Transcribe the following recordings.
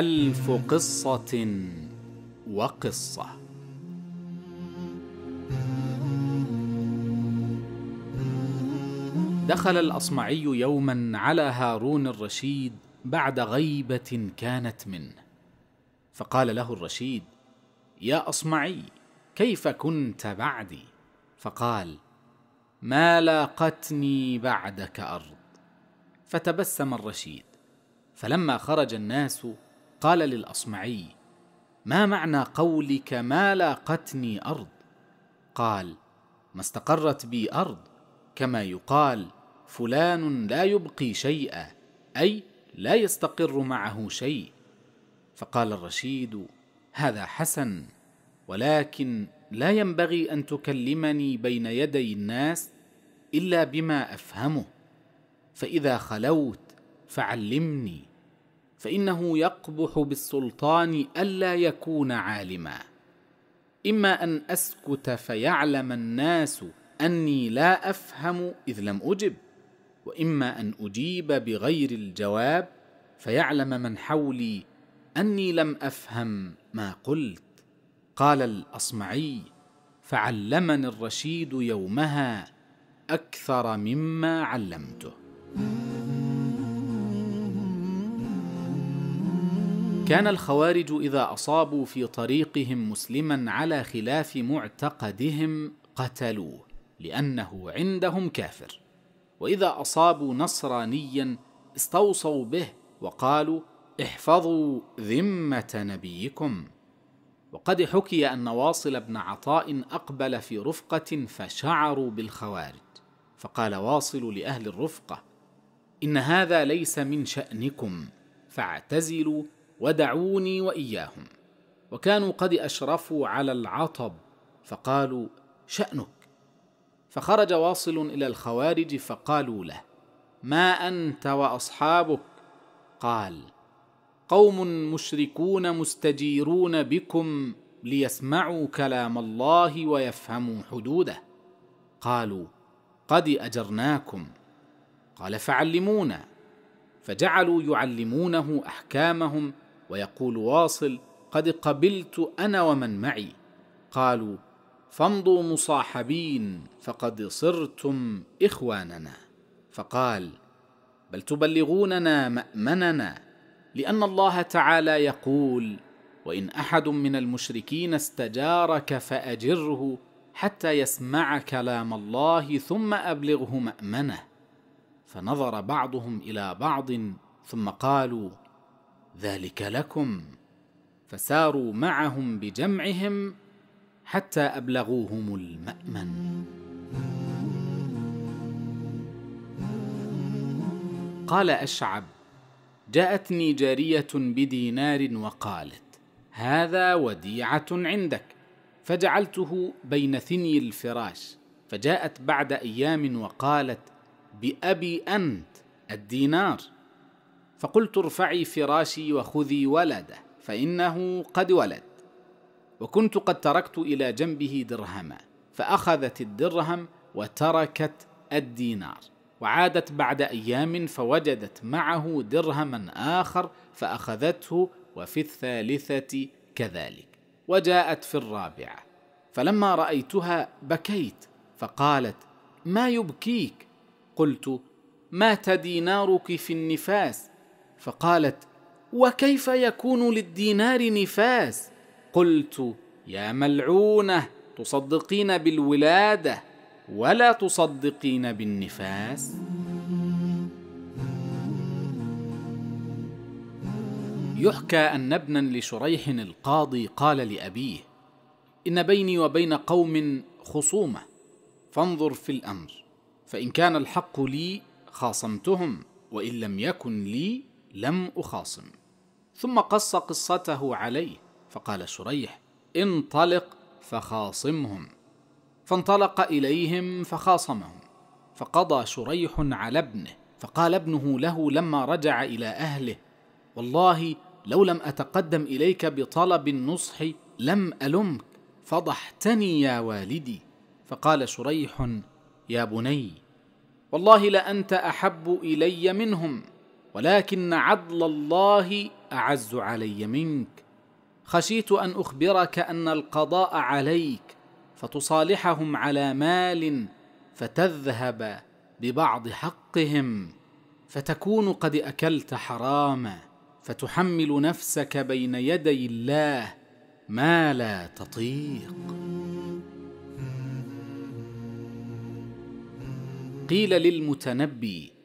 ألف قصة وقصة دخل الأصمعي يوما على هارون الرشيد بعد غيبة كانت منه فقال له الرشيد يا أصمعي كيف كنت بعدي فقال ما لاقتني بعدك أرض فتبسم الرشيد فلما خرج الناس قال للاصمعي ما معنى قولك ما لاقتني ارض قال ما استقرت بي ارض كما يقال فلان لا يبقي شيئا اي لا يستقر معه شيء فقال الرشيد هذا حسن ولكن لا ينبغي ان تكلمني بين يدي الناس الا بما افهمه فاذا خلوت فعلمني فانه يقبح بالسلطان الا يكون عالما اما ان اسكت فيعلم الناس اني لا افهم اذ لم اجب واما ان اجيب بغير الجواب فيعلم من حولي اني لم افهم ما قلت قال الاصمعي فعلمني الرشيد يومها اكثر مما علمته كان الخوارج اذا اصابوا في طريقهم مسلما على خلاف معتقدهم قتلوه لانه عندهم كافر واذا اصابوا نصرانيا استوصوا به وقالوا احفظوا ذمه نبيكم وقد حكي ان واصل بن عطاء اقبل في رفقه فشعروا بالخوارج فقال واصل لاهل الرفقه ان هذا ليس من شانكم فاعتزلوا ودعوني واياهم وكانوا قد اشرفوا على العطب فقالوا شانك فخرج واصل الى الخوارج فقالوا له ما انت واصحابك قال قوم مشركون مستجيرون بكم ليسمعوا كلام الله ويفهموا حدوده قالوا قد اجرناكم قال فعلمونا فجعلوا يعلمونه احكامهم ويقول واصل قد قبلت انا ومن معي قالوا فامضوا مصاحبين فقد صرتم اخواننا فقال بل تبلغوننا مامننا لان الله تعالى يقول وان احد من المشركين استجارك فاجره حتى يسمع كلام الله ثم ابلغه مامنه فنظر بعضهم الى بعض ثم قالوا ذلك لكم فساروا معهم بجمعهم حتى ابلغوهم المامن قال اشعب جاءتني جاريه بدينار وقالت هذا وديعه عندك فجعلته بين ثني الفراش فجاءت بعد ايام وقالت بابي انت الدينار فقلت ارفعي فراشي وخذي ولده فانه قد ولد وكنت قد تركت الى جنبه درهما فاخذت الدرهم وتركت الدينار وعادت بعد ايام فوجدت معه درهما اخر فاخذته وفي الثالثه كذلك وجاءت في الرابعه فلما رايتها بكيت فقالت ما يبكيك قلت مات دينارك في النفاس فقالت وكيف يكون للدينار نفاس قلت يا ملعونه تصدقين بالولاده ولا تصدقين بالنفاس يحكى ان ابنا لشريح القاضي قال لابيه ان بيني وبين قوم خصومه فانظر في الامر فان كان الحق لي خاصمتهم وان لم يكن لي لم أخاصم ثم قص قصته عليه فقال شريح انطلق فخاصمهم فانطلق إليهم فخاصمهم فقضى شريح على ابنه فقال ابنه له لما رجع إلى أهله والله لو لم أتقدم إليك بطلب النصح لم ألمك فضحتني يا والدي فقال شريح يا بني والله لأنت أحب إلي منهم ولكن عدل الله اعز علي منك خشيت ان اخبرك ان القضاء عليك فتصالحهم على مال فتذهب ببعض حقهم فتكون قد اكلت حراما فتحمل نفسك بين يدي الله ما لا تطيق قيل للمتنبي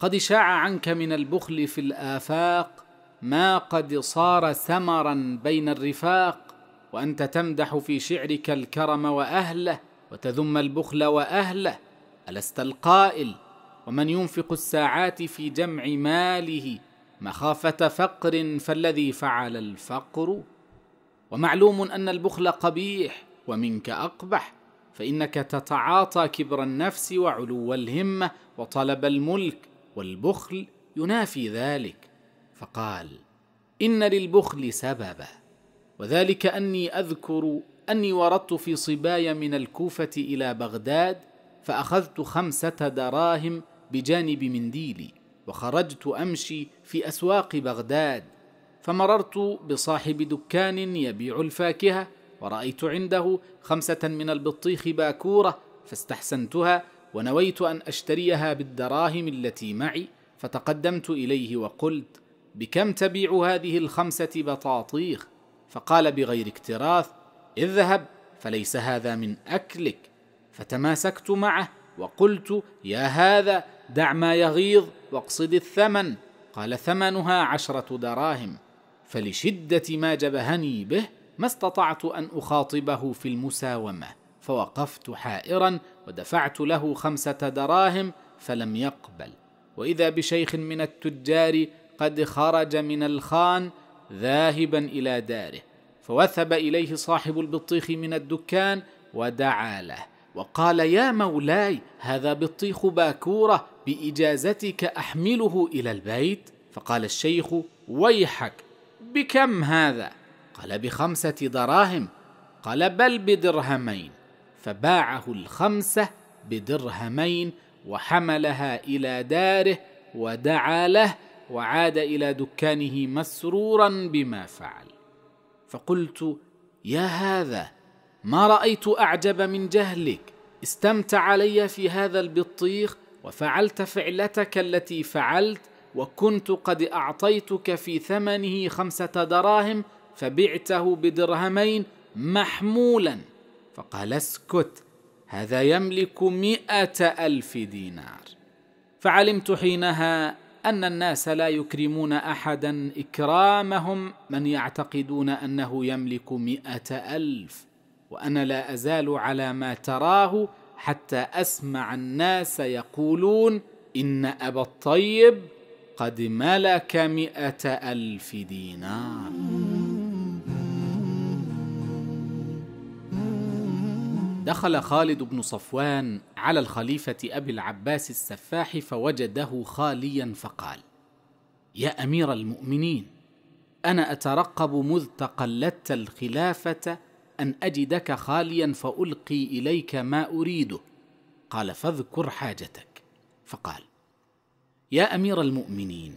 قد شاع عنك من البخل في الآفاق ما قد صار ثمرا بين الرفاق وأنت تمدح في شعرك الكرم وأهله وتذم البخل وأهله ألست القائل ومن ينفق الساعات في جمع ماله مخافة فقر فالذي فعل الفقر ومعلوم أن البخل قبيح ومنك أقبح فإنك تتعاطى كبر النفس وعلو الهمة وطلب الملك والبخل ينافي ذلك فقال ان للبخل سببا وذلك اني اذكر اني وردت في صباي من الكوفه الى بغداد فاخذت خمسه دراهم بجانب منديلي وخرجت امشي في اسواق بغداد فمررت بصاحب دكان يبيع الفاكهه ورايت عنده خمسه من البطيخ باكوره فاستحسنتها ونويت ان اشتريها بالدراهم التي معي فتقدمت اليه وقلت بكم تبيع هذه الخمسه بطاطيخ فقال بغير اكتراث اذهب فليس هذا من اكلك فتماسكت معه وقلت يا هذا دع ما يغيظ واقصد الثمن قال ثمنها عشره دراهم فلشده ما جبهني به ما استطعت ان اخاطبه في المساومه فوقفت حائرا ودفعت له خمسه دراهم فلم يقبل واذا بشيخ من التجار قد خرج من الخان ذاهبا الى داره فوثب اليه صاحب البطيخ من الدكان ودعا له وقال يا مولاي هذا بطيخ باكوره باجازتك احمله الى البيت فقال الشيخ ويحك بكم هذا قال بخمسه دراهم قال بل بدرهمين فباعه الخمسة بدرهمين وحملها إلى داره ودعا له وعاد إلى دكانه مسرورا بما فعل فقلت يا هذا ما رأيت أعجب من جهلك استمتع علي في هذا البطيخ وفعلت فعلتك التي فعلت وكنت قد أعطيتك في ثمنه خمسة دراهم فبعته بدرهمين محمولا فقال اسكت هذا يملك مئة ألف دينار فعلمت حينها أن الناس لا يكرمون أحدا إكرامهم من يعتقدون أنه يملك مئة ألف وأنا لا أزال على ما تراه حتى أسمع الناس يقولون إن أبا الطيب قد ملك مئة ألف دينار دخل خالد بن صفوان على الخليفه ابي العباس السفاح فوجده خاليا فقال يا امير المؤمنين انا اترقب مذ تقلدت الخلافه ان اجدك خاليا فالقي اليك ما اريده قال فاذكر حاجتك فقال يا امير المؤمنين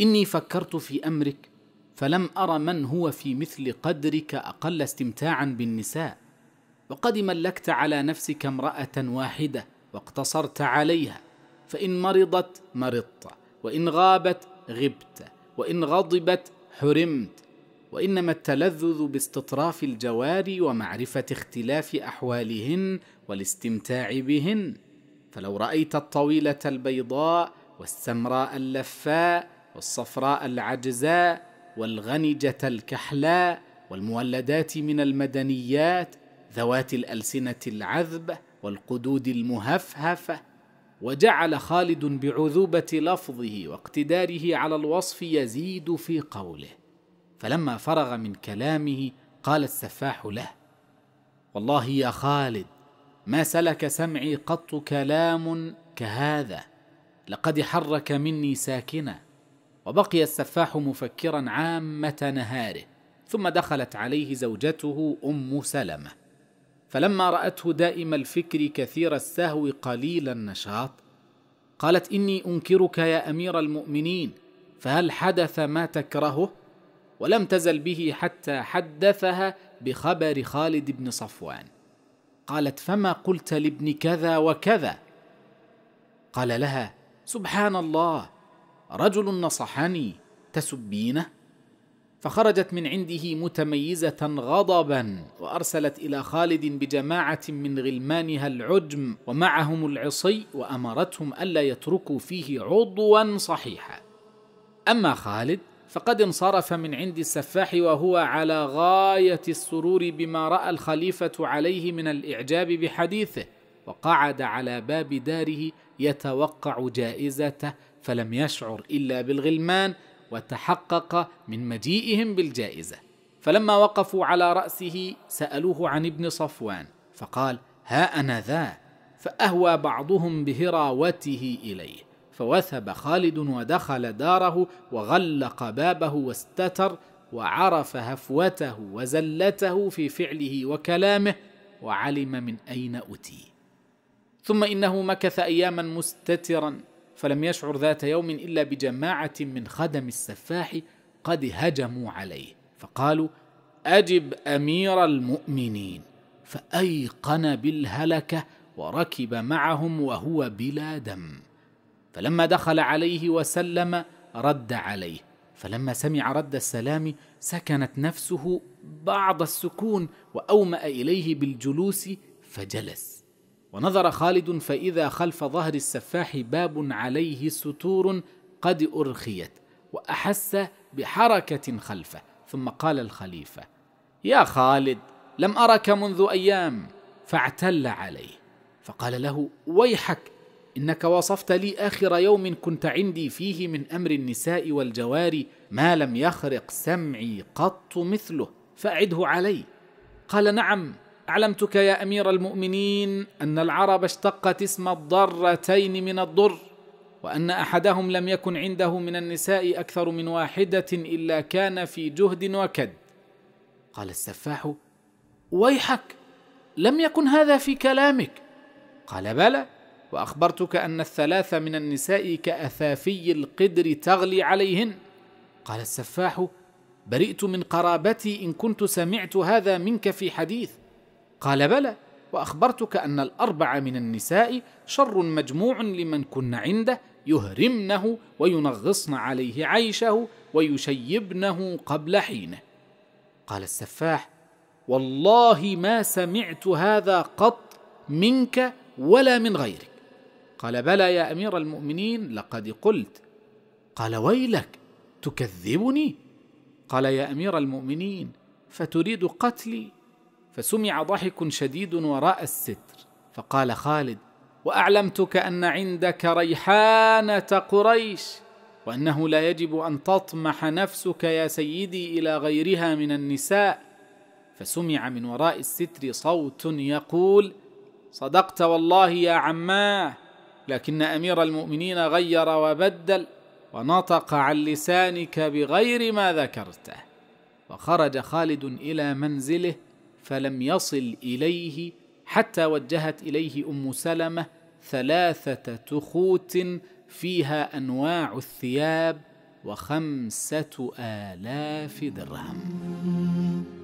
اني فكرت في امرك فلم ار من هو في مثل قدرك اقل استمتاعا بالنساء وقد ملكت على نفسك امرأة واحدة واقتصرت عليها فإن مرضت مرضت وإن غابت غبت وإن غضبت حرمت وإنما التلذذ باستطراف الجواري ومعرفة اختلاف أحوالهن والاستمتاع بهن فلو رأيت الطويلة البيضاء والسمراء اللفاء والصفراء العجزاء والغنجة الكحلاء والمولدات من المدنيات ذوات الالسنه العذبه والقدود المهفهفه وجعل خالد بعذوبه لفظه واقتداره على الوصف يزيد في قوله فلما فرغ من كلامه قال السفاح له والله يا خالد ما سلك سمعي قط كلام كهذا لقد حرك مني ساكنا وبقي السفاح مفكرا عامه نهاره ثم دخلت عليه زوجته ام سلمه فلما راته دائم الفكر كثير السهو قليل النشاط قالت اني انكرك يا امير المؤمنين فهل حدث ما تكرهه ولم تزل به حتى حدثها بخبر خالد بن صفوان قالت فما قلت لابن كذا وكذا قال لها سبحان الله رجل نصحني تسبينه فخرجت من عنده متميزه غضبا وارسلت الى خالد بجماعه من غلمانها العجم ومعهم العصي وامرتهم الا يتركوا فيه عضوا صحيحا اما خالد فقد انصرف من عند السفاح وهو على غايه السرور بما راى الخليفه عليه من الاعجاب بحديثه وقعد على باب داره يتوقع جائزته فلم يشعر الا بالغلمان وتحقق من مجيئهم بالجائزه فلما وقفوا على راسه سالوه عن ابن صفوان فقال ها انا ذا فاهوى بعضهم بهراوته اليه فوثب خالد ودخل داره وغلق بابه واستتر وعرف هفوته وزلته في فعله وكلامه وعلم من اين اتي ثم انه مكث اياما مستترا فلم يشعر ذات يوم الا بجماعه من خدم السفاح قد هجموا عليه فقالوا اجب امير المؤمنين فايقن بالهلكه وركب معهم وهو بلا دم فلما دخل عليه وسلم رد عليه فلما سمع رد السلام سكنت نفسه بعض السكون واوما اليه بالجلوس فجلس ونظر خالد فإذا خلف ظهر السفاح باب عليه ستور قد أرخيت وأحس بحركة خلفه ثم قال الخليفة يا خالد لم أرك منذ أيام فاعتل عليه فقال له ويحك إنك وصفت لي آخر يوم كنت عندي فيه من أمر النساء والجواري ما لم يخرق سمعي قط مثله فأعده علي قال نعم اعلمتك يا امير المؤمنين ان العرب اشتقت اسم الضرتين من الضر وان احدهم لم يكن عنده من النساء اكثر من واحده الا كان في جهد وكد قال السفاح ويحك لم يكن هذا في كلامك قال بلى واخبرتك ان الثلاث من النساء كاثافي القدر تغلي عليهن قال السفاح برئت من قرابتي ان كنت سمعت هذا منك في حديث قال بلى واخبرتك ان الاربع من النساء شر مجموع لمن كن عنده يهرمنه وينغصن عليه عيشه ويشيبنه قبل حينه قال السفاح والله ما سمعت هذا قط منك ولا من غيرك قال بلى يا امير المؤمنين لقد قلت قال ويلك تكذبني قال يا امير المؤمنين فتريد قتلي فسمع ضحك شديد وراء الستر فقال خالد واعلمتك ان عندك ريحانه قريش وانه لا يجب ان تطمح نفسك يا سيدي الى غيرها من النساء فسمع من وراء الستر صوت يقول صدقت والله يا عماه لكن امير المؤمنين غير وبدل ونطق عن لسانك بغير ما ذكرته وخرج خالد الى منزله فلم يصل اليه حتى وجهت اليه ام سلمه ثلاثه تخوت فيها انواع الثياب وخمسه الاف درهم